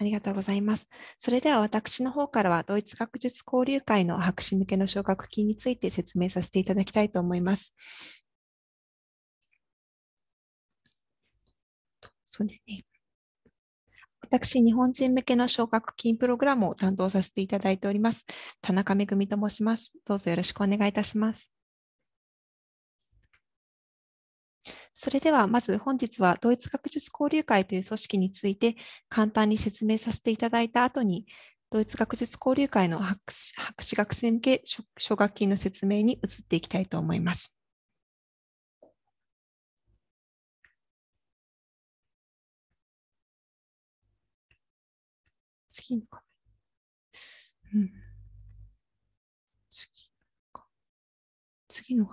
ありがとうございます。それでは私の方からは、ドイツ学術交流会の博士向けの奨学金について説明させていただきたいと思います。そうですね。私、日本人向けの奨学金プログラムを担当させていただいております。田中恵と申します。どうぞよろしくお願いいたします。それではまず本日はドイツ学術交流会という組織について簡単に説明させていただいた後に、ドイツ学術交流会の博士学生向け奨学金の説明に移っていきたいと思います。次の画うん、次の次の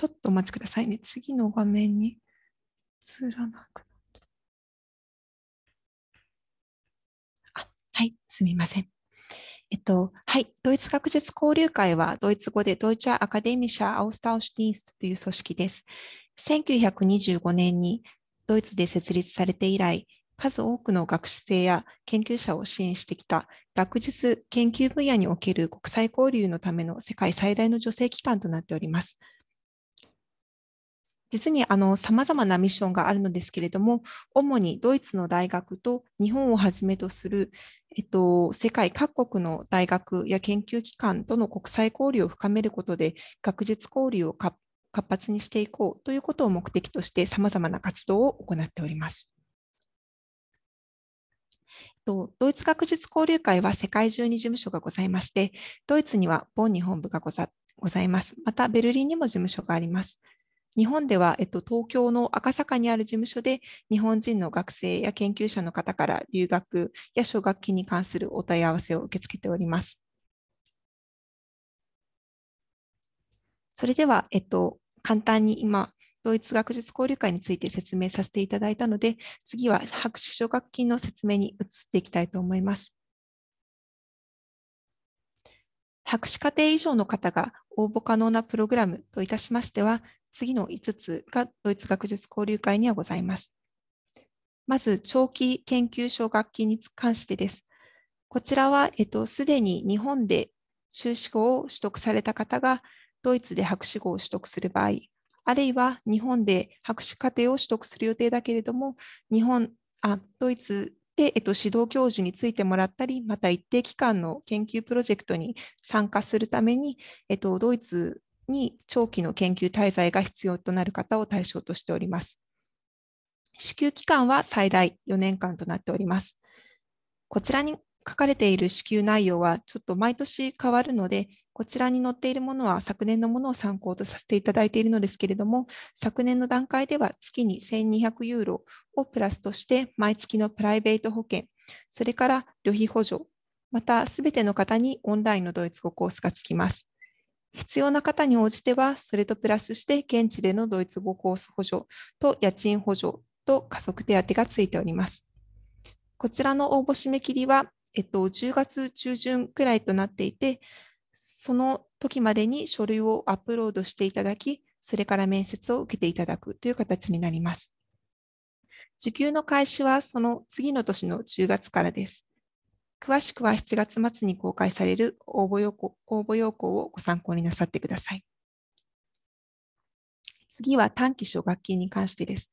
ちょっとお待ちくださいね。次の画面に映らなくなった。あ、はい、すみません。えっと、はい、ドイツ学術交流会はドイツ語でドイツアカデミシャ・アウスタウシュディンストという組織です。1925年にドイツで設立されて以来、数多くの学生や研究者を支援してきた学術研究分野における国際交流のための世界最大の助成機関となっております。実にあの様々なミッションがあるのですけれども、主にドイツの大学と日本をはじめとする、えっと、世界各国の大学や研究機関との国際交流を深めることで、学術交流を活発にしていこうということを目的として、様々な活動を行っております。とドイツ学術交流会は世界中に事務所がございまして、ドイツにはボンに本部がございます。また、ベルリンにも事務所があります。日本では、えっと、東京の赤坂にある事務所で日本人の学生や研究者の方から留学や奨学金に関するお問い合わせを受け付けております。それでは、えっと、簡単に今、ドイツ学術交流会について説明させていただいたので、次は博士奨学金の説明に移っていきたいと思います。博士課程以上の方が応募可能なプログラムといたしましては、次の5つがドイツ学術交流会にはございます。まず、長期研究奨学金に関してです。こちらは、えっと、すでに日本で修士号を取得された方が、ドイツで博士号を取得する場合、あるいは日本で博士課程を取得する予定だけれども、日本あドイツで、えっと、指導教授についてもらったり、また一定期間の研究プロジェクトに参加するために、えっと、ドイツに長期の研究滞在が必要となる方を対象としております。支給期間は最大4年間となっております。こちらに書かれている支給内容はちょっと毎年変わるので、こちらに載っているものは昨年のものを参考とさせていただいているのですけれども、昨年の段階では月に1200ユーロをプラスとして毎月のプライベート保険、それから旅費補助、またすべての方にオンラインのドイツ語コースがつきます。必要な方に応じては、それとプラスして現地でのドイツ語コース補助と家賃補助と加速手当がついております。こちらの応募締め切りは、えっと、10月中旬くらいとなっていて、その時までに書類をアップロードしていただき、それから面接を受けていただくという形になります。受給の開始はその次の年の10月からです。詳しくは7月末に公開される応募要項応募要項をご参考になさってください。次は短期奨学金に関してです。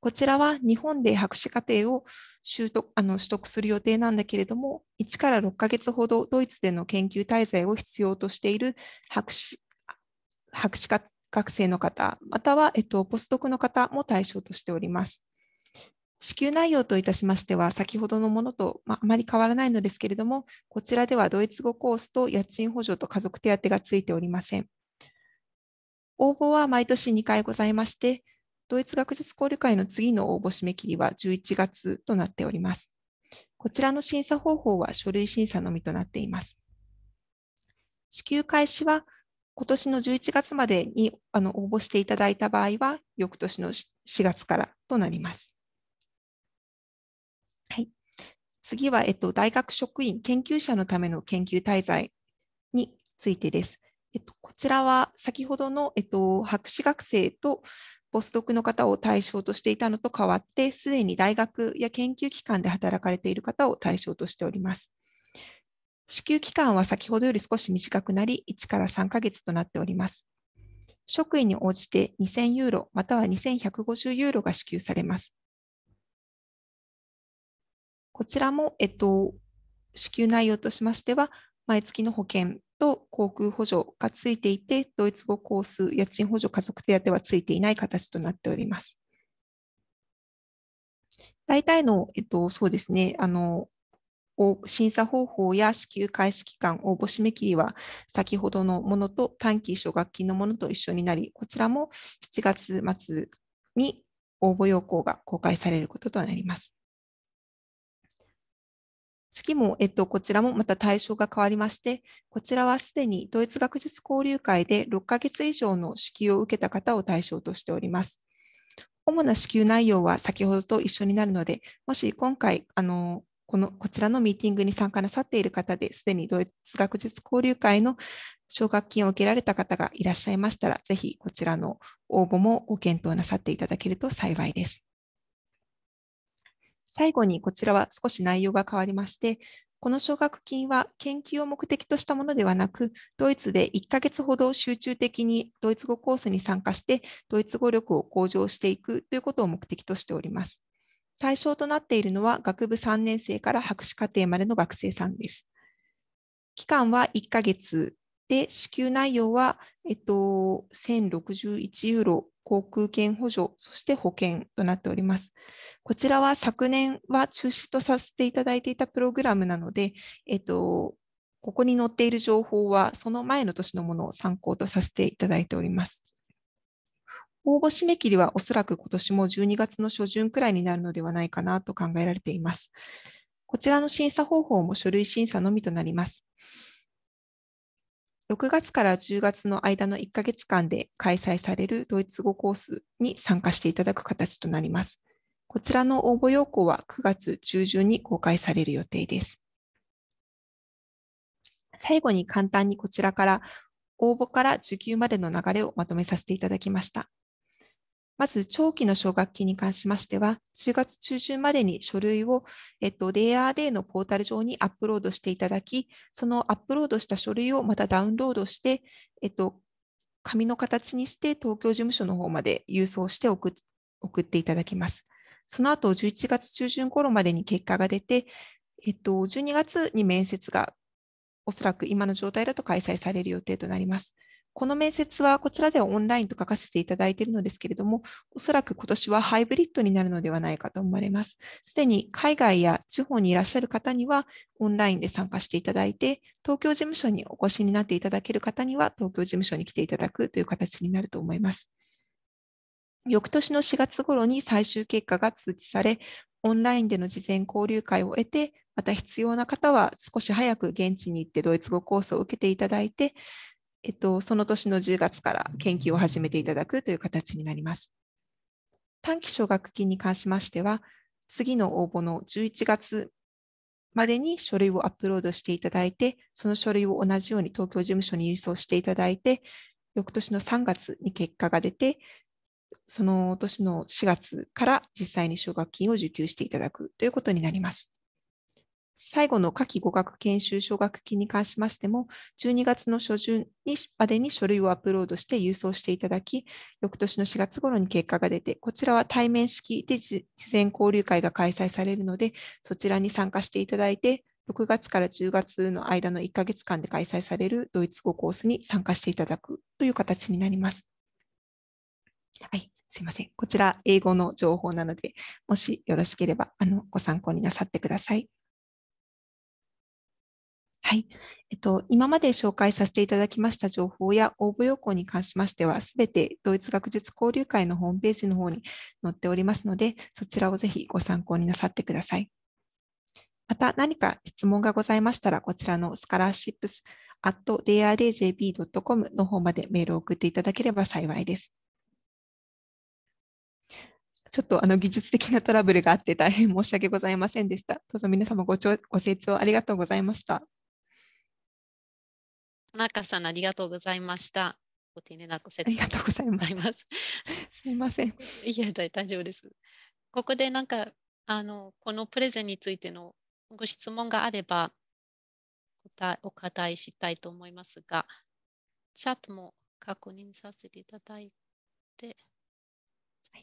こちらは日本で博士課程を習得あの取得する予定なんだけれども、1から6ヶ月ほどドイツでの研究滞在を必要としている博士博士学生の方、または、えっと、ポストクの方も対象としております。支給内容といたしましては、先ほどのものと、まあ、あまり変わらないのですけれども、こちらではドイツ語コースと家賃補助と家族手当がついておりません。応募は毎年2回ございまして、ドイツ学術交流会の次の応募締め切りは11月となっております。こちらの審査方法は書類審査のみとなっています。支給開始は今年の11月までにあの応募していただいた場合は、翌年の4月からとなります。次は、えっと、大学職員、研究者のための研究滞在についてです。えっと、こちらは先ほどの、えっと、博士学生とポスドクの方を対象としていたのと変わって、すでに大学や研究機関で働かれている方を対象としております。支給期間は先ほどより少し短くなり、1から3ヶ月となっております。職員に応じて2000ユーロまたは2150ユーロが支給されます。こちらも、えっと、支給内容としましては、毎月の保険と航空補助がついていて、ドイツ語コース、家賃補助、家族手当はついていない形となっております。大体の、えっと、そうですね、あの審査方法や支給開始期間、応募締め切りは先ほどのものと短期奨学金のものと一緒になり、こちらも7月末に応募要項が公開されることとなります。次も、えっと、こちらもまた対象が変わりまして、こちらはすでにドイツ学術交流会で6ヶ月以上の支給を受けた方を対象としております。主な支給内容は先ほどと一緒になるので、もし今回、あのこのこちらのミーティングに参加なさっている方で、すでにドイツ学術交流会の奨学金を受けられた方がいらっしゃいましたら、ぜひこちらの応募もご検討なさっていただけると幸いです。最後にこちらは少し内容が変わりまして、この奨学金は研究を目的としたものではなく、ドイツで1ヶ月ほど集中的にドイツ語コースに参加して、ドイツ語力を向上していくということを目的としております。対象となっているのは学部3年生から博士課程までの学生さんです。期間は1ヶ月で、支給内容は、えっと、1061ユーロ、航空券補助、そして保険となっております。こちらは昨年は中止とさせていただいていたプログラムなので、えっと、ここに載っている情報はその前の年のものを参考とさせていただいております。応募締め切りはおそらく今年も12月の初旬くらいになるのではないかなと考えられています。こちらの審査方法も書類審査のみとなります。6月から10月の間の1ヶ月間で開催されるドイツ語コースに参加していただく形となります。こちらの応募要項は9月中旬に公開される予定です。最後に簡単にこちらから応募から受給までの流れをまとめさせていただきました。まず、長期の奨学金に関しましては、10月中旬までに書類を、えっと、ーデーのポータル上にアップロードしていただき、そのアップロードした書類をまたダウンロードして、えっと、紙の形にして東京事務所の方まで郵送して送っていただきます。その後11月中旬頃までに結果が出て、えっと、12月に面接がおそらく今の状態だと開催される予定となります。この面接はこちらではオンラインと書かせていただいているのですけれども、おそらく今年はハイブリッドになるのではないかと思われます。すでに海外や地方にいらっしゃる方にはオンラインで参加していただいて、東京事務所にお越しになっていただける方には東京事務所に来ていただくという形になると思います。翌年の4月頃に最終結果が通知され、オンラインでの事前交流会を得て、また必要な方は少し早く現地に行ってドイツ語コースを受けていただいて、えっと、その年の10月から研究を始めていただくという形になります。短期奨学金に関しましては、次の応募の11月までに書類をアップロードしていただいて、その書類を同じように東京事務所に郵送していただいて、翌年の3月に結果が出て、その年の4月から実際に奨学金を受給していただくということになります。最後の夏季語学研修奨学金に関しましても、12月の初旬にまでに書類をアップロードして郵送していただき、翌年の4月頃に結果が出て、こちらは対面式で事前交流会が開催されるので、そちらに参加していただいて、6月から10月の間の1ヶ月間で開催されるドイツ語コースに参加していただくという形になります。はい、すいません。こちら、英語の情報なので、もしよろしければあのご参考になさってください。はい。えっと、今まで紹介させていただきました情報や応募要項に関しましては、すべてドイツ学術交流会のホームページの方に載っておりますので、そちらをぜひご参考になさってください。また何か質問がございましたら、こちらのスカラーシップス at drjb.com の方までメールを送っていただければ幸いです。ちょっとあの技術的なトラブルがあって大変申し訳ございませんでした。どうぞ皆様ご聴ご清聴ありがとうございました。田中さんありがとうございました。ご丁寧なご説明ありがとうございます。すみません。いや大丈夫です。ここでなんかあのこのプレゼンについてのご質問があればお答えしたいと思いますが、チャットも確認させていただいて。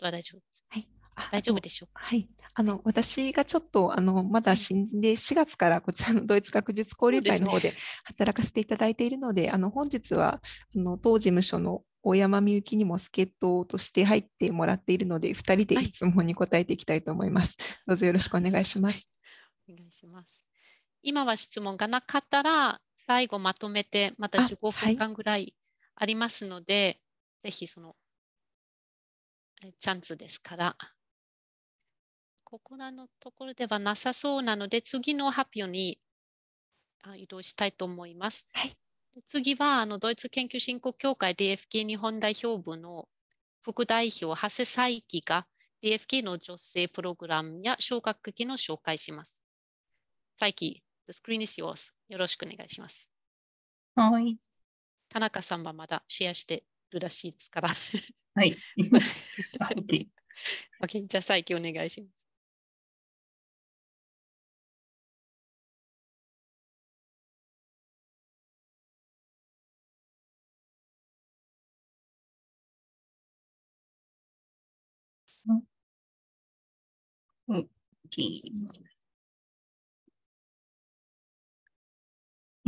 は大丈夫です。はい大丈夫でしょうか。はい、あの私がちょっとあのまだ新人で4月からこちらのドイツ学術交流会の方で働かせていただいているので、でね、あの本日はあの当事務所の大山みゆきにも助っ人として入ってもらっているので、2人で質問に答えていきたいと思います。はい、どうぞよろしくお願いします。お願いします。今は質問がなかったら、最後まとめてまた15分間ぐらいありますので、はい、ぜひそのチャンスですから、ここらのところではなさそうなので、次の発表に移動したいと思います。はい、次はあのドイツ研究振興協会 DFK 日本代表部の副代表、長谷彩伯が DFK の女性プログラムや奨学期の紹介します。彩伯、The screen is yours. よろしくお願いします。はい。田中さんはまだシェアしてるらしいですから。はい。OK。OK。じゃあ、再起お願いします。Okay.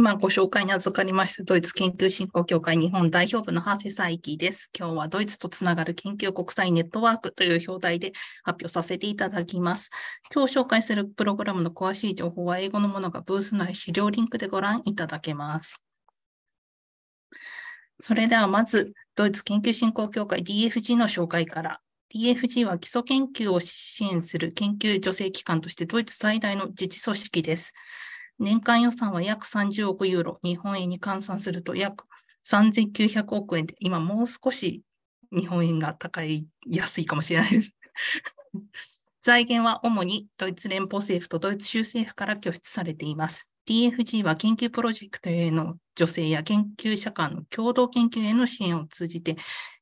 今ご紹介に預かりましたドイツ研究振興協会日本代表部のハーセサイキです。今日はドイツとつながる研究国際ネットワークという表題で発表させていただきます。今日紹介するプログラムの詳しい情報は英語のものがブース内資料リンクでご覧いただけます。それではまずドイツ研究振興協会 DFG の紹介から DFG は基礎研究を支援する研究助成機関としてドイツ最大の自治組織です。年間予算は約30億ユーロ、日本円に換算すると約3900億円で、今もう少し日本円が高い、安いかもしれないです。財源は主にドイツ連邦政府とドイツ州政府から拠出されています。DFG は研究プロジェクトへの助成や研究者間の共同研究への支援を通じて、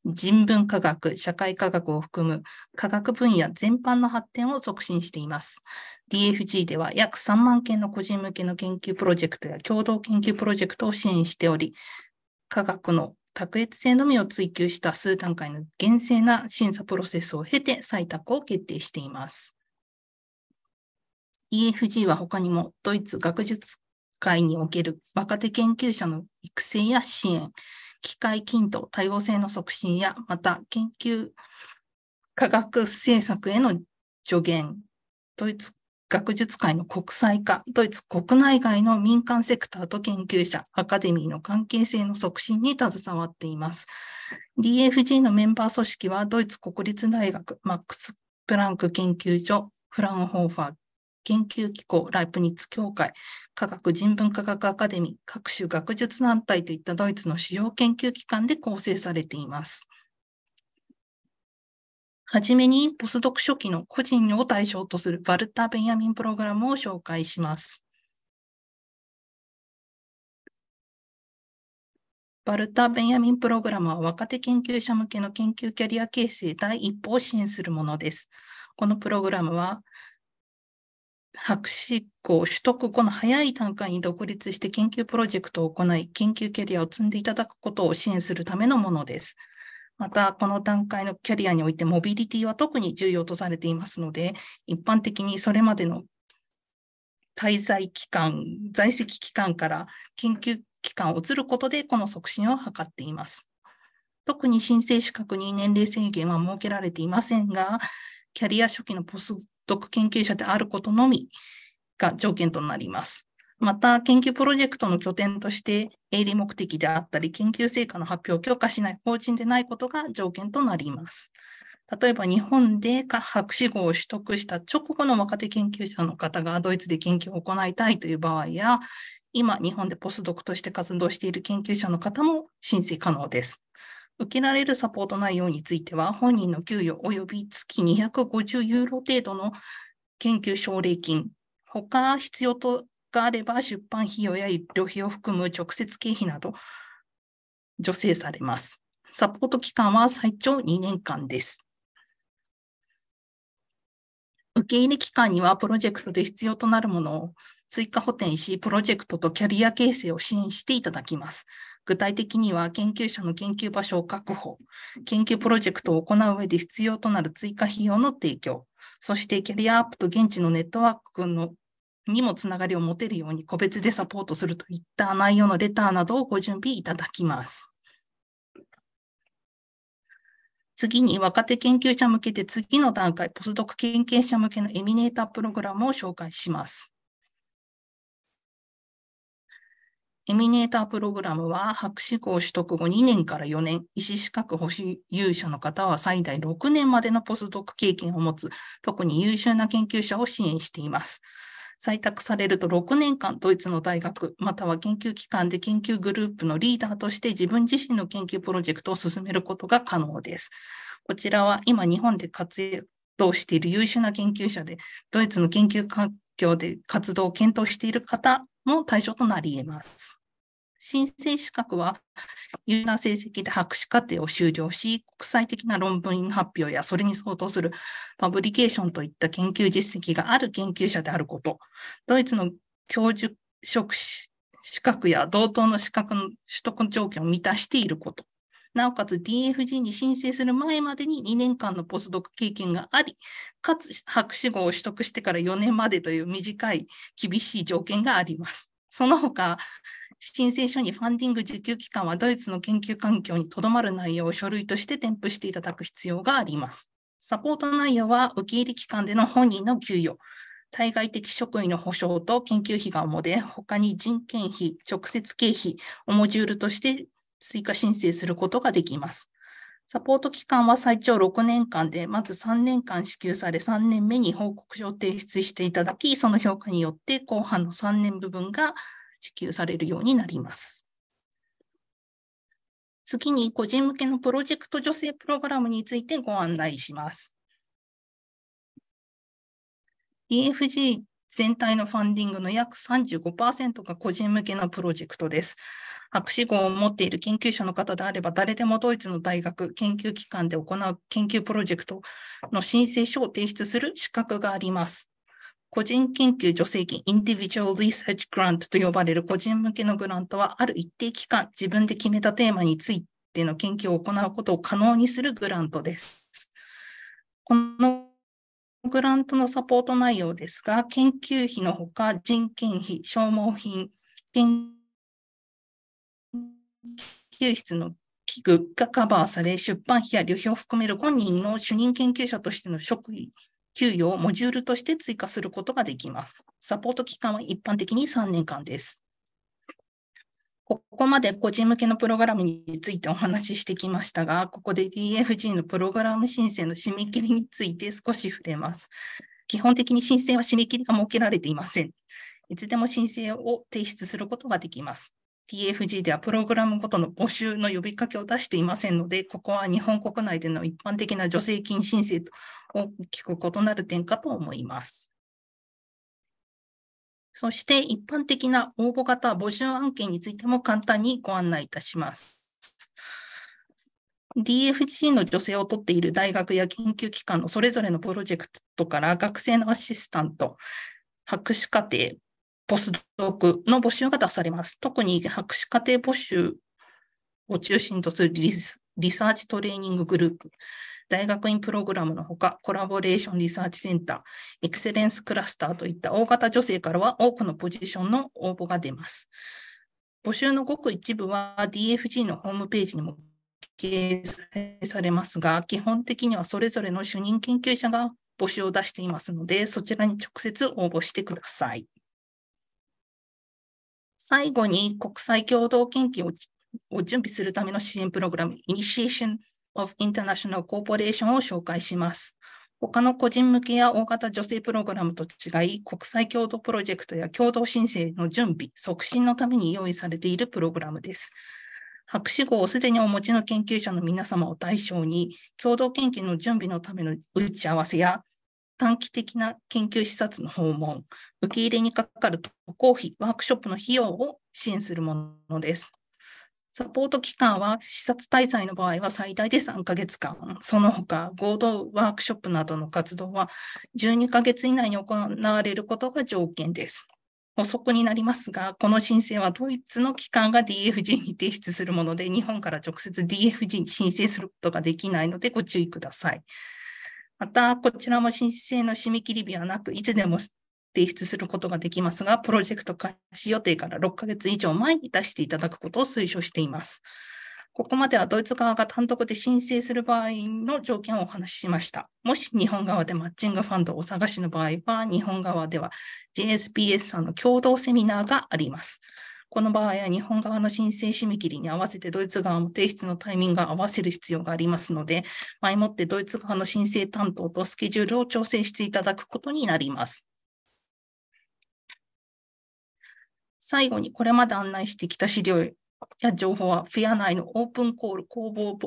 人文科学、社会科学を含む科学分野全般の発展を促進しています。DFG では約3万件の個人向けの研究プロジェクトや共同研究プロジェクトを支援しており、科学の卓越性のみを追求した数段階の厳正な審査プロセスを経て採択を決定しています。EFG は他にもドイツ学術会における若手研究者の育成や支援、機械均等多様性の促進や、また研究科学政策への助言、ドイツ学術界の国際化、ドイツ国内外の民間セクターと研究者、アカデミーの関係性の促進に携わっています。DFG のメンバー組織は、ドイツ国立大学、マックス・プランク研究所、フランホーファー研究機構、ライプニッツ協会、科学人文科学アカデミー、各種学術団体といったドイツの主要研究機関で構成されています。はじめに、ポスドク初期の個人を対象とするバルタ・ベンヤミンプログラムを紹介します。バルタ・ベンヤミンプログラムは若手研究者向けの研究キャリア形成第一歩を支援するものです。このプログラムは、博士校取得後の早い段階に独立して研究プロジェクトを行い、研究キャリアを積んでいただくことを支援するためのものです。また、この段階のキャリアにおいてモビリティは特に重要とされていますので、一般的にそれまでの滞在期間、在籍期間から研究期間を移ることで、この促進を図っています。特に申請資格に年齢制限は設けられていませんが、キャリア初期のポスドク研究者であることのみが条件となります。また、研究プロジェクトの拠点として、営利目的であったり、研究成果の発表を許可しない法人でないことが条件となります。例えば、日本で博士号を取得した直後の若手研究者の方がドイツで研究を行いたいという場合や、今、日本でポスドクとして活動している研究者の方も申請可能です。受けられるサポート内容については、本人の給与及び月250ユーロ程度の研究奨励金、他必要とがあれば、出版費用や医療費を含む直接経費など助成されます。サポート期間は最長2年間です。受け入れ期間にはプロジェクトで必要となるものを追加補填し、プロジェクトとキャリア形成を支援していただきます。具体的には、研究者の研究場所を確保、研究プロジェクトを行う上で必要となる追加費用の提供、そしてキャリアアップと現地のネットワークのにもつながりを持てるように個別でサポートするといった内容のレターなどをご準備いただきます。次に若手研究者向けて次の段階、ポスドク研究者向けのエミネータープログラムを紹介します。エミネータープログラムは博士号取得後2年から4年、医師資格保守有者の方は最大6年までのポスドク経験を持つ、特に優秀な研究者を支援しています。採択されると6年間ドイツの大学または研究機関で研究グループのリーダーとして自分自身の研究プロジェクトを進めることが可能です。こちらは今日本で活動している優秀な研究者でドイツの研究環境で活動を検討している方も対象となり得ます。申請資格は有な成績で博士課程を修了し、国際的な論文発表やそれに相当するパブリケーションといった研究実績がある研究者であること、ドイツの教授職資格や同等の資格の取得条件を満たしていること、なおかつ DFG に申請する前までに2年間のポスドク経験があり、かつ博士号を取得してから4年までという短い厳しい条件があります。その他、申請書にファンディング受給機関はドイツの研究環境にとどまる内容を書類として添付していただく必要があります。サポート内容は受け入れ機関での本人の給与、対外的職位の保障と研究費が主で、他に人件費、直接経費をモジュールとして追加申請することができます。サポート期間は最長6年間で、まず3年間支給され、3年目に報告書を提出していただき、その評価によって後半の3年部分が支給されるようになります。次に個人向けのプロジェクト助成プログラムについてご案内します。DFG 全体のファンディングの約35%が個人向けのプロジェクトです。博士号を持っている研究者の方であれば、誰でもドイツの大学、研究機関で行う研究プロジェクトの申請書を提出する資格があります。個人研究助成金 Individual Research Grant と呼ばれる個人向けのグラントは、ある一定期間、自分で決めたテーマについての研究を行うことを可能にするグラントです。このグラントのサポート内容ですが、研究費のほか人件費、消耗品、研究室の器具がカバーされ、出版費や旅費を含める本人の主任研究者としての職位給与をモジュールとして追加することができます。サポート期間は一般的に3年間です。ここまで個人向けのプログラムについてお話ししてきましたが、ここで DFG のプログラム申請の締め切りについて少し触れます。基本的に申請は締め切りが設けられていません。いつでも申請を提出することができます。TFG ではプログラムごとの募集の呼びかけを出していませんので、ここは日本国内での一般的な助成金申請と大きく異なる点かと思います。そして一般的な応募型募集案件についても簡単にご案内いたします。DFG の助成を取っている大学や研究機関のそれぞれのプロジェクトから学生のアシスタント、博士課程、ポスドクの募集が出されます。特に博士課程募集を中心とするリリサーチトレーニンググループ、大学院プログラムのほか、コラボレーションリサーチセンター、エクセレンスクラスターといった大型女性からは多くのポジションの応募が出ます。募集のごく一部は DFG のホームページにも掲載されますが、基本的にはそれぞれの主任研究者が募集を出していますので、そちらに直接応募してください。最後に国際共同研究を準備するための支援プログラム、Initiation of International Cooperation を紹介します。他の個人向けや大型女性プログラムと違い、国際共同プロジェクトや共同申請の準備、促進のために用意されているプログラムです。博士号をすでにお持ちの研究者の皆様を対象に、共同研究の準備のための打ち合わせや短期的な研究視察の訪問、受け入れにかかる渡航費、ワークショップの費用を支援するものです。サポート期間は視察滞在の場合は最大で3ヶ月間、その他合同ワークショップなどの活動は12ヶ月以内に行われることが条件です。補足になりますが、この申請はドイツの機関が DFG に提出するもので、日本から直接 DFG に申請することができないのでご注意ください。また、こちらも申請の締め切り日はなく、いつでも提出することができますが、プロジェクト開始予定から6ヶ月以上前に出していただくことを推奨しています。ここまではドイツ側が単独で申請する場合の条件をお話ししました。もし日本側でマッチングファンドをお探しの場合は、日本側では JSPS さんの共同セミナーがあります。この場合は日本側の申請締め切りに合わせてドイツ側も提出のタイミングを合わせる必要がありますので、前もってドイツ側の申請担当とスケジュールを調整していただくことになります。最後にこれまで案内してきた資料や情報は、フェア内のオープンコール、工房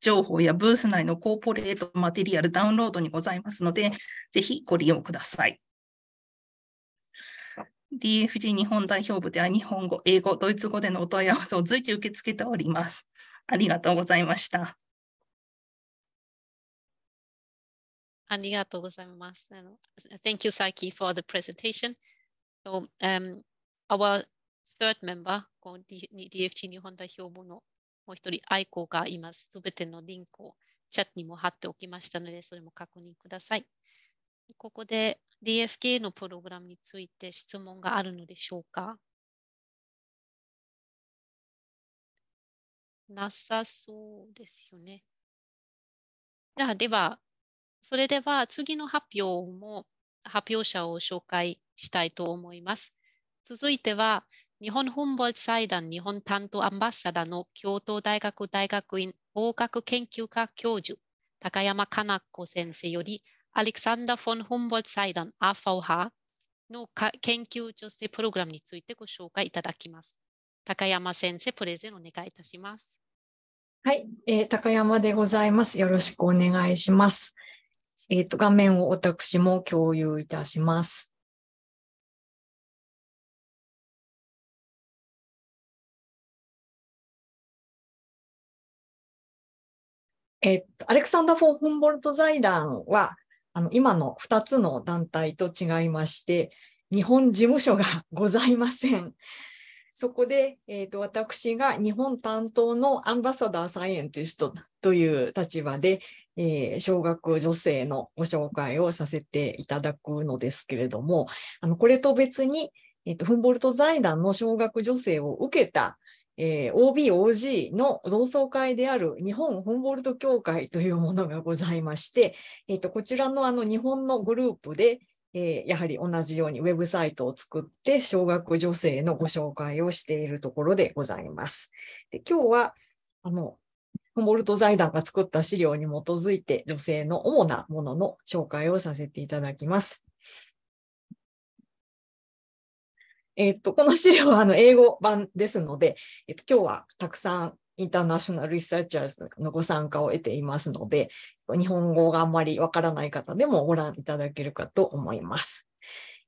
情報やブース内のコーポレートマテリアルダウンロードにございますので、ぜひご利用ください。DFG 日本代表部では日本語、英語、ドイツ語でのお問い合わせを随時受け付けております。ありがとうございました。ありがとうございます。Thank you, Saki, for the presentation. So, um, our third member, DFG 日本代表部のもう一人、愛子がいます。すべてのリンクをチャットにも貼っておきましたので、それも確認ください。ここで DFK のプログラムについて質問があるのでしょうかなさそうですよね。じゃあ、では、それでは次の発表も、発表者を紹介したいと思います。続いては、日本ホンボルト財団日本担当アンバサダーの京都大学大学院法学研究科教授、高山かな子先生よりアレクサンダー・フォン・ホンボルト財団 AVH の研究助成プログラムについてご紹介いただきます。高山先生、プレゼンお願いいたします。はい、えー、高山でございます。よろしくお願いします。えっ、ー、と、画面を私も共有いたします。えっ、と、アレクサンダー・フォン・ホンボルト財団は、あの、今の2つの団体と違いまして、日本事務所が ございません。そこで、えーと、私が日本担当のアンバサダーサイエンティストという立場で、えー、小学女性のご紹介をさせていただくのですけれども、あのこれと別に、えーとフンボルト財団の小学女性を受けたえー、OBOG の同窓会である日本ホンボルト協会というものがございまして、えーと、こちらのあの日本のグループで、えー、やはり同じようにウェブサイトを作って小学女性のご紹介をしているところでございます。で今日はあのホンボルト財団が作った資料に基づいて女性の主なものの紹介をさせていただきます。えっ、と、この資料はあの英語版ですので、えっ、と、今日はたくさんインターナショナルリサーチャーズのご参加を得ていますので、日本語があんまりわからない方でもご覧いただけるかと思います。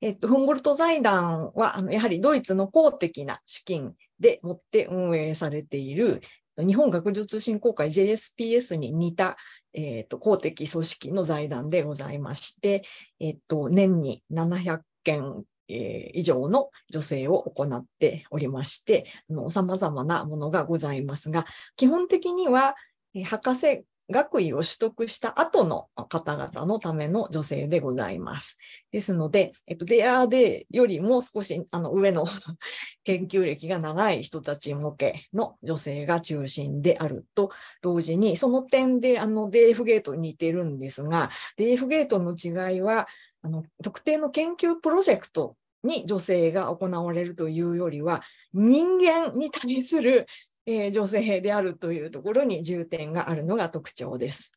えっと、フンボルト財団は、あのやはりドイツの公的な資金でもって運営されている、日本学術振興会 JSPS に似た、えっと、公的組織の財団でございまして、えっと、年に700件えー、以上の女性を行っておりまして、さまざまなものがございますが、基本的には、えー、博士学位を取得した後の方々のための女性でございます。ですので、えっと、デアーデーよりも少しあの上の 研究歴が長い人たち向けの女性が中心であると同時に、その点であのデーフゲートに似てるんですが、デーフゲートの違いは、あの特定の研究プロジェクトに女性が行われるというよりは人間に対する、えー、女性であるというところに重点があるのが特徴です。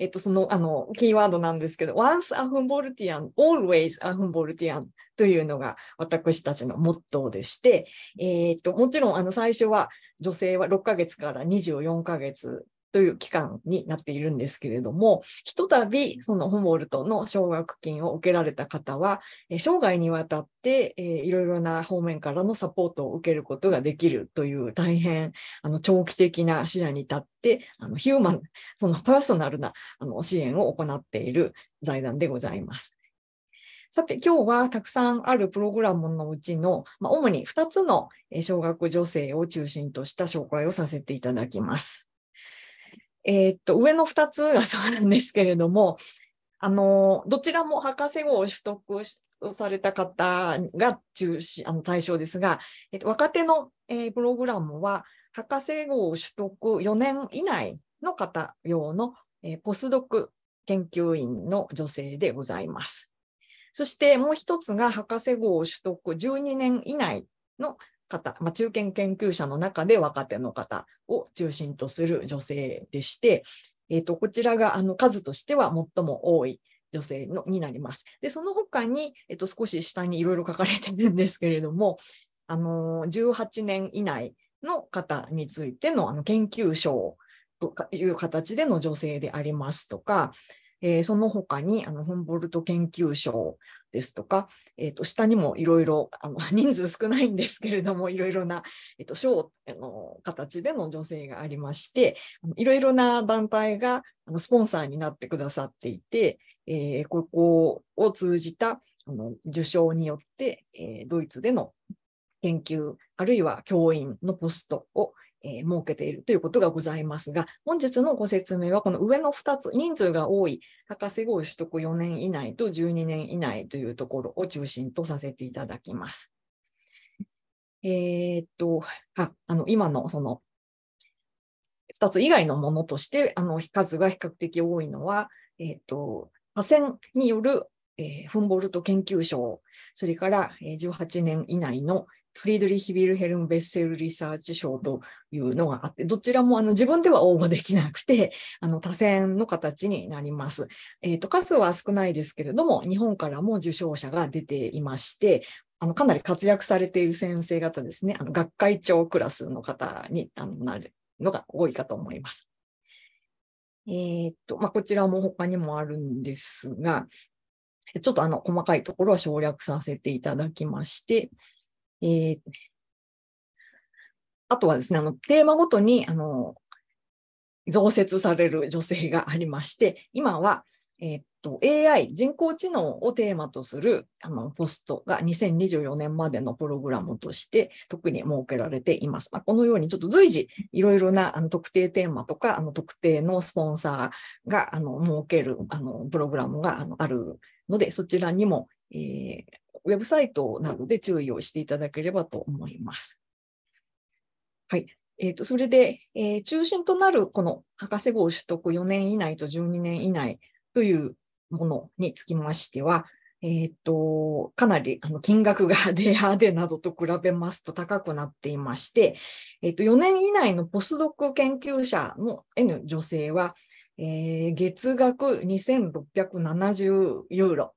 えっと、その、あの、キーワードなんですけど、once a h u m b o l t i a n always a h u m b o l t i a n というのが私たちのモットーでして、えー、っと、もちろん、あの、最初は女性は6ヶ月から24ヶ月という期間になっているんですけれども、ひとたびそのホモルトの奨学金を受けられた方は、生涯にわたっていろいろな方面からのサポートを受けることができるという大変あの長期的な視野に立って、あのヒューマン、そのパーソナルなあの支援を行っている財団でございます。さて、今日はたくさんあるプログラムのうちの、まあ、主に2つの小学女性を中心とした紹介をさせていただきます。えー、っと、上の2つがそうなんですけれども、あの、どちらも博士号を取得された方が中心、あの対象ですが、えっと、若手の、えー、プログラムは、博士号を取得4年以内の方用の、えー、ポスドク研究員の女性でございます。そしてもう一つが博士号を取得12年以内の方、まあ、中堅研究者の中で若手の方を中心とする女性でして、えーと、こちらがあの数としては最も多い女性のになります。で、その他に、えと、少し下にいろいろ書かれているんですけれども、あの、18年以内の方についてのあの研究賞という形での女性でありますとか、えー、その他にあのホンボルト研究賞ですとか、えー、と下にもいろいろ人数少ないんですけれどもいろいろな、えー、と賞の形での女性がありましていろいろな団体があのスポンサーになってくださっていて、えー、ここを通じたあの受賞によって、えー、ドイツでの研究あるいは教員のポストを、えー、設けているということがございますが、本日のご説明はこの上の2つ、人数が多い博士号取得4年以内と12年以内というところを中心とさせていただきます。えー、っと、ああの今のその2つ以外のものとして、あの数が比較的多いのは、えー、っと、河川によるえー、フンボルト研究所、それから、えー、18年以内の、フリードリヒビルヘルム・ベッセル・リサーチ賞というのがあって、どちらもあの自分では応募できなくて、あの多選の形になります。えっ、ー、と、数は少ないですけれども、日本からも受賞者が出ていまして、あのかなり活躍されている先生方ですね、あの学会長クラスの方にあのなるのが多いかと思います。えー、っと、まあ、こちらも他にもあるんですが、ちょっとあの細かいところは省略させていただきまして、えー、あとはですね、あの、テーマごとに、あの、増設される女性がありまして、今は、えっと、AI、人工知能をテーマとするあのポストが2024年までのプログラムとして特に設けられています。まあ、このようにちょっと随時いろいろなあの特定テーマとかあの特定のスポンサーがあの設けるあのプログラムがあのあるので、そちらにも、えー、ウェブサイトなどで注意をしていただければと思います。はい。えっ、ー、と、それで、えー、中心となるこの博士号取得4年以内と12年以内というものにつきましては、えっ、ー、と、かなりあの金額がデアでなどと比べますと高くなっていまして、えっ、と、4年以内のポスドク研究者の N 女性は、え月額2670ユーロ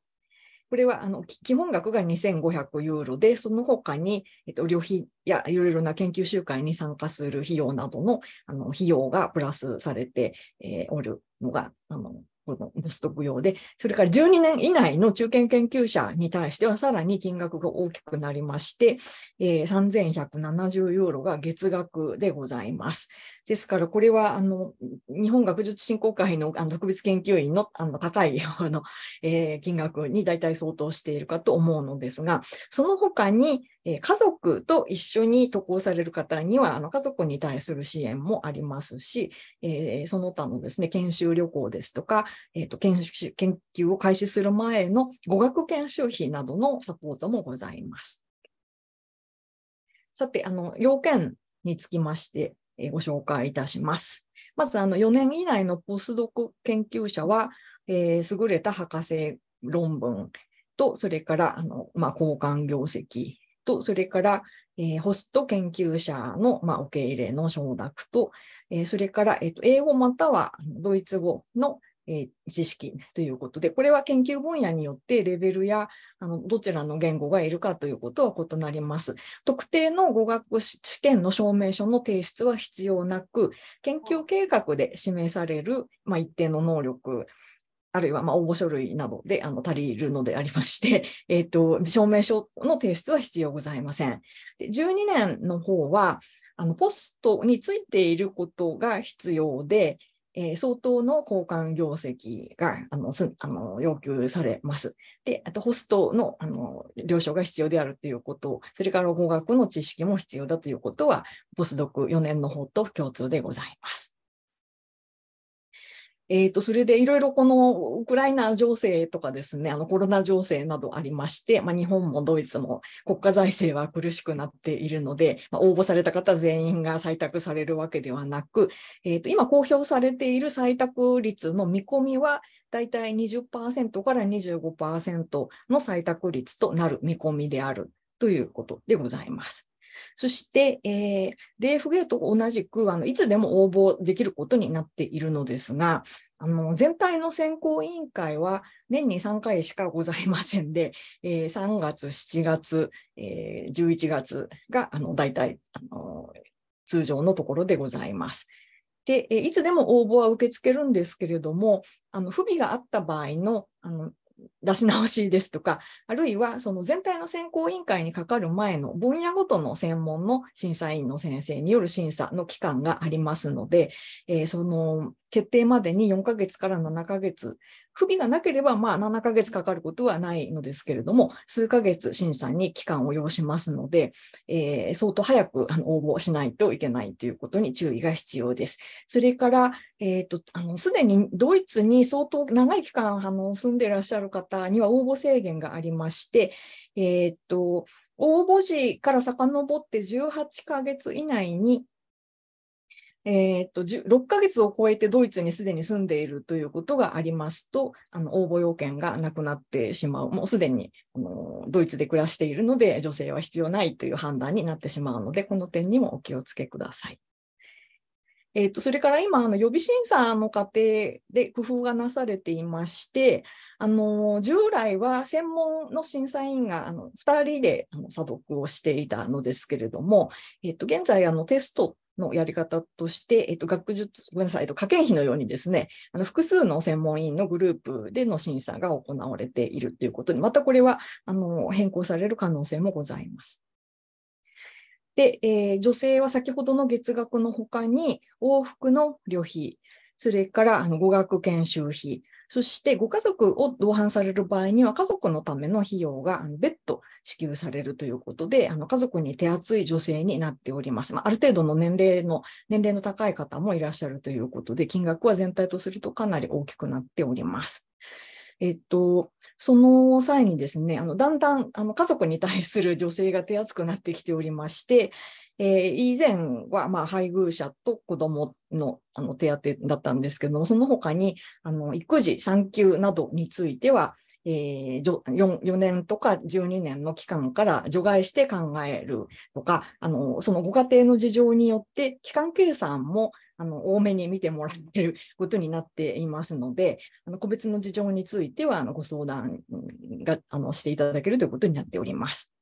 これはあの基本額が2500ユーロで、その他に、えっと、旅費やいろいろな研究集会に参加する費用などのあの費用がプラスされて、えー、おるのが、あのこのボストク用で、それから12年以内の中堅研究者に対してはさらに金額が大きくなりまして、えー、3170ユーロが月額でございます。ですから、これは、あの、日本学術振興会のあの特別研究員のあの高い あの、えー、金額に大体相当しているかと思うのですが、その他に、えー、家族と一緒に渡航される方には、あの家族に対する支援もありますし、えー、その他のですね、研修旅行ですとか、えーと研修、研究を開始する前の語学研修費などのサポートもございます。さて、あの、要件につきましてえご紹介いたします。まず、あの、4年以内のポスドク研究者は、えー、優れた博士論文と、それから、あの、まあ、交換業績と、それから、えー、ホスト研究者の、まあ、受け入れの承諾と、えー、それから、えーと英語またはドイツ語の、えー、知識ということで、これは研究分野によってレベルやあのどちらの言語がいるかということは異なります。特定の語学試験の証明書の提出は必要なく、研究計画で示される、まあ、一定の能力、あるいはま応募書類などであの足りるのでありまして、えーと、証明書の提出は必要ございません。で12年の方は、あのポストについていることが必要で、えー、相当の交換業績があのすあの要求されます。で、あとホストのあの了承が必要であるということ、それから語学の知識も必要だということは、ボスドク4年の方と共通でございます。えー、と、それでいろいろこのウクライナ情勢とかですね、あのコロナ情勢などありまして、まあ、日本もドイツも国家財政は苦しくなっているので、まあ、応募された方全員が採択されるわけではなく、えっ、ー、と、今公表されている採択率の見込みは、大体20%から25%の採択率となる見込みであるということでございます。そして、えー、ゲートと同じく、あの、いつでも応募できることになっているのですが、あの、全体の選考委員会は年に3回しかございませんで、えー、3月、7月、えー、11月が、あの、大体、あの、通常のところでございます。で、いつでも応募は受け付けるんですけれども、あの、不備があった場合の、あの、出し直しですとか、あるいはその全体の選考委員会にかかる前の分野ごとの専門の審査員の先生による審査の期間がありますので、えー、その決定までに4ヶ月から7ヶ月、不備がなければまあ7ヶ月かかることはないのですけれども、数ヶ月審査に期間を要しますので、えー、相当早くあの応募しないといけないということに注意が必要です。それから、えっ、ー、と、あの、すでにドイツに相当長い期間あの住んでいらっしゃる方には応募制限がありまして、えっ、ー、と、応募時から遡って18ヶ月以内にえー、っと、6ヶ月を超えてドイツにすでに住んでいるということがありますと、あの応募要件がなくなってしまう。もうすでにあのドイツで暮らしているので、女性は必要ないという判断になってしまうので、この点にもお気をつけください。えっ、と、それから今、あの、予備審査の過程で工夫がなされていまして、あの、従来は専門の審査員が、あの、2人であの査読をしていたのですけれども、えっ、と、現在、あの、テストのやり方として、えっと、学術、ごめんなさい、えっと、科研費のようにですね、あの複数の専門委員のグループでの審査が行われているということに、またこれはあの変更される可能性もございます。で、えー、女性は先ほどの月額の他に、往復の旅費、それからあの語学研修費、そしてご家族を同伴される場合には、家族のための費用が別途支給されるということで、あの家族に手厚い女性になっております。まあ、ある程度の年齢の、年齢の高い方もいらっしゃるということで、金額は全体とするとかなり大きくなっております。えっと、その際にですね、あのだんだんあの家族に対する女性が手厚くなってきておりまして、えー、以前はまあ配偶者と子供のの手当だったんですけども、その他にあの育児、産休などについては、えー、4, 4年とか12年の期間から除外して考えるとか、あの、そのご家庭の事情によって、期間計算も、あの多めに見てもらっていることになっていますので、あの個別の事情についてはあのご相談があのしていただけるということになっております。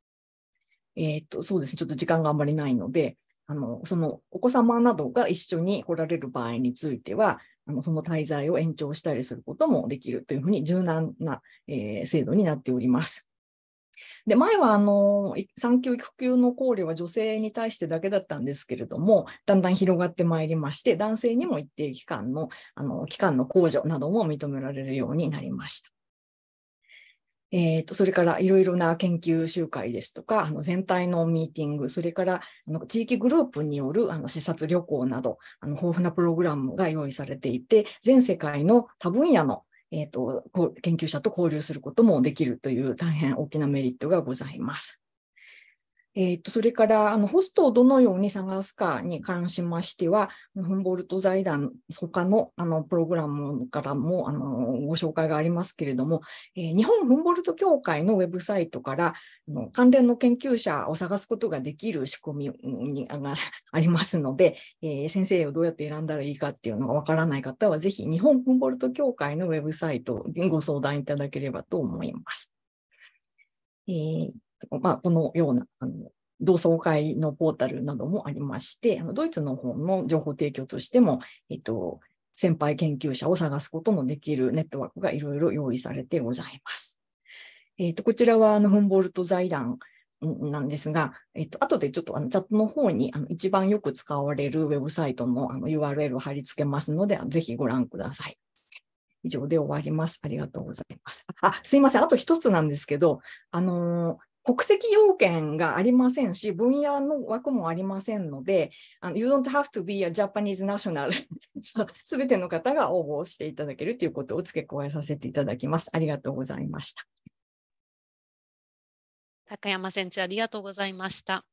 えっ、と、そうですね、ちょっと時間があんまりないので、あのそのお子様などが一緒に来られる場合については、あのその滞在を延長したりすることもできるというふうに柔軟な、えー、制度になっております。で、前はあの、産休育休の考慮は女性に対してだけだったんですけれども、だんだん広がってまいりまして、男性にも一定期間の、あの、期間の控除なども認められるようになりました。えっ、ー、と、それからいろいろな研究集会ですとか、あの全体のミーティング、それからあの地域グループによるあの視察旅行など、あの豊富なプログラムが用意されていて、全世界の多分野のえっ、ー、と、研究者と交流することもできるという大変大きなメリットがございます。えー、とそれからあのホストをどのように探すかに関しましては、フンボルト財団、他のあのプログラムからもあのご紹介がありますけれども、えー、日本フンボルト協会のウェブサイトからあの関連の研究者を探すことができる仕組みにがありますので、えー、先生をどうやって選んだらいいかっていうのがわからない方は、ぜひ日本フンボルト協会のウェブサイトにご相談いただければと思います。えーまあ、このようなあの同窓会のポータルなどもありまして、あのドイツの方の情報提供としても、えっと、先輩研究者を探すことのできるネットワークがいろいろ用意されてございます。えっと、こちらはあのフンボルト財団なんですが、えっと、後でちょっとあのチャットの方にあの一番よく使われるウェブサイトのあの URL を貼り付けますので、ぜひご覧ください。以上で終わります。ありがとうございます。あ、すいません。あと一つなんですけど、あのー国籍要件がありませんし、分野の枠もありませんので、You don't have to be a Japanese national すべての方が応募していただけるということを付け加えさせていただきます。ありがとうございました。高山先生、ありがとうございました。